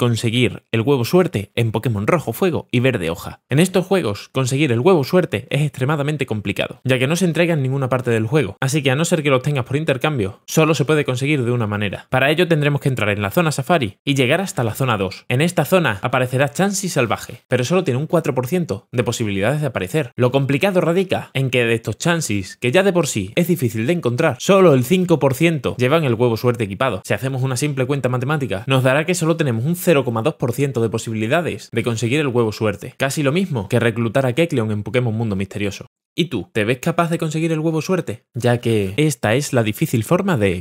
conseguir el huevo suerte en Pokémon rojo, fuego y verde hoja. En estos juegos, conseguir el huevo suerte es extremadamente complicado, ya que no se entrega en ninguna parte del juego, así que a no ser que los tengas por intercambio, solo se puede conseguir de una manera. Para ello tendremos que entrar en la zona Safari y llegar hasta la zona 2. En esta zona aparecerá Chansey salvaje, pero solo tiene un 4% de posibilidades de aparecer. Lo complicado radica en que de estos chances que ya de por sí es difícil de encontrar, solo el 5% llevan el huevo suerte equipado. Si hacemos una simple cuenta matemática, nos dará que solo tenemos un 0 0,2% de posibilidades de conseguir el huevo suerte. Casi lo mismo que reclutar a Kecleon en Pokémon Mundo Misterioso. ¿Y tú? ¿Te ves capaz de conseguir el huevo suerte? Ya que esta es la difícil forma de